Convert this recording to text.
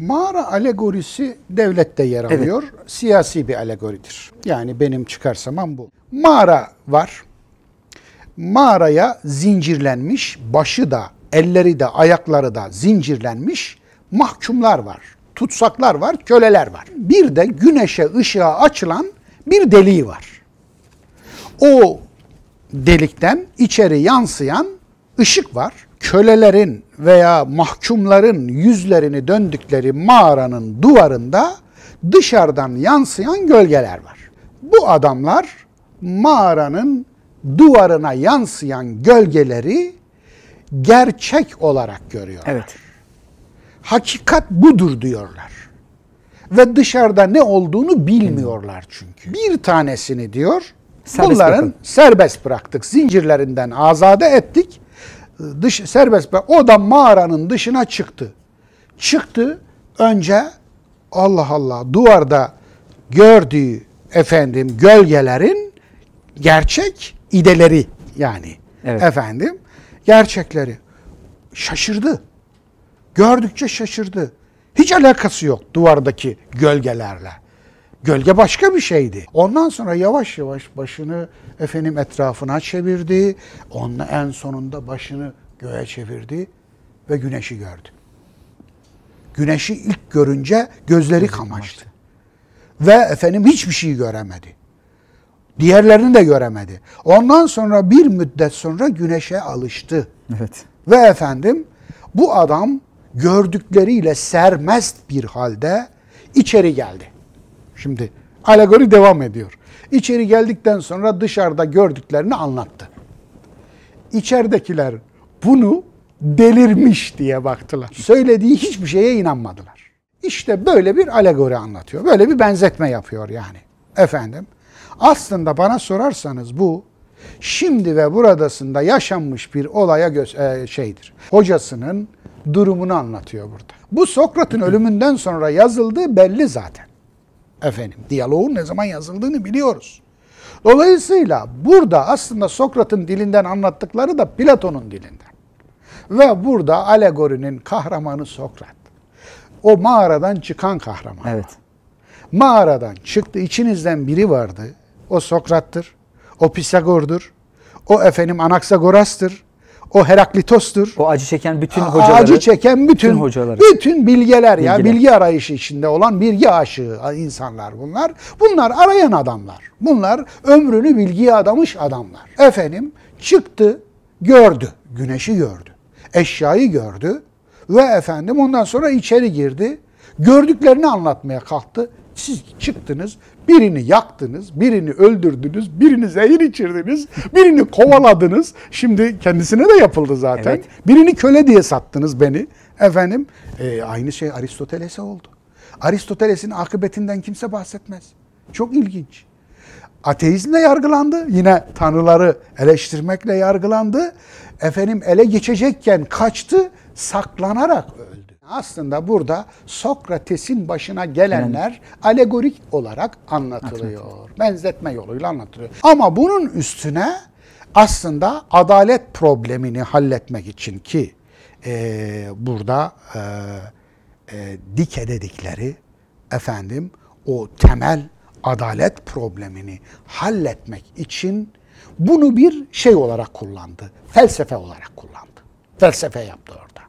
Mağara alegorisi devlette yer alıyor. Evet. Siyasi bir alegoridir. Yani benim çıkarsamam bu. Mağara var. Mağaraya zincirlenmiş, başı da, elleri de, ayakları da zincirlenmiş mahkumlar var. Tutsaklar var, köleler var. Bir de güneşe ışığa açılan bir deliği var. O delikten içeri yansıyan ışık var. Kölelerin veya mahkumların yüzlerini döndükleri mağaranın duvarında dışarıdan yansıyan gölgeler var. Bu adamlar mağaranın duvarına yansıyan gölgeleri gerçek olarak görüyorlar. Evet. Hakikat budur diyorlar. Ve dışarıda ne olduğunu bilmiyorlar çünkü. Bir tanesini diyor, serbest bunların bırakın. serbest bıraktık, zincirlerinden azade ettik dış serbest be o da mağaranın dışına çıktı. Çıktı önce Allah Allah duvarda gördüğü efendim gölgelerin gerçek ideleri yani evet. efendim gerçekleri şaşırdı. Gördükçe şaşırdı. Hiç alakası yok duvardaki gölgelerle. Gölge başka bir şeydi. Ondan sonra yavaş yavaş başını efendim etrafına çevirdi. Onunla en sonunda başını göğe çevirdi ve güneşi gördü. Güneşi ilk görünce gözleri kamaştı. Ve efendim hiçbir şey göremedi. Diğerlerini de göremedi. Ondan sonra bir müddet sonra güneşe alıştı. Evet. Ve efendim bu adam gördükleriyle sermest bir halde içeri geldi. Şimdi alegori devam ediyor. İçeri geldikten sonra dışarıda gördüklerini anlattı. İçeridekiler bunu delirmiş diye baktılar. Söylediği hiçbir şeye inanmadılar. İşte böyle bir alegori anlatıyor. Böyle bir benzetme yapıyor yani. Efendim aslında bana sorarsanız bu şimdi ve buradasında yaşanmış bir olaya e, şeydir. Hocasının durumunu anlatıyor burada. Bu Sokrat'ın ölümünden sonra yazıldığı belli zaten. Efendim diyaloğun ne zaman yazıldığını biliyoruz. Dolayısıyla burada aslında Sokrat'ın dilinden anlattıkları da Platon'un dilinden. Ve burada alegorinin kahramanı Sokrat. O mağaradan çıkan kahraman. Evet. Mağaradan çıktı. İçinizden biri vardı. O Sokrat'tır. O Pisagor'dur. O efendim Anaksagoras'tır. O Heraklitos'tur. O acı çeken bütün hocaları. Acı çeken bütün, bütün hocaları. Bütün bilgeler Bilgiler. ya bilgi arayışı içinde olan bilgi aşığı insanlar bunlar. Bunlar arayan adamlar. Bunlar ömrünü bilgiye adamış adamlar. Efendim çıktı, gördü. Güneşi gördü. Eşyayı gördü ve efendim ondan sonra içeri girdi. Gördüklerini anlatmaya kalktı. Siz çıktınız, birini yaktınız, birini öldürdünüz, birini zehir içirdiniz, birini kovaladınız. Şimdi kendisine de yapıldı zaten. Evet. Birini köle diye sattınız beni. Efendim, e, aynı şey Aristoteles'e oldu. Aristoteles'in akıbetinden kimse bahsetmez. Çok ilginç. Ateizmle yargılandı. Yine tanrıları eleştirmekle yargılandı. Efendim ele geçecekken kaçtı, saklanarak öldü. Aslında burada Sokrates'in başına gelenler alegorik olarak anlatılıyor. Benzetme yoluyla anlatılıyor. Ama bunun üstüne aslında adalet problemini halletmek için ki e, burada e, e, dike dedikleri efendim o temel adalet problemini halletmek için bunu bir şey olarak kullandı. Felsefe olarak kullandı. Felsefe yaptı orada.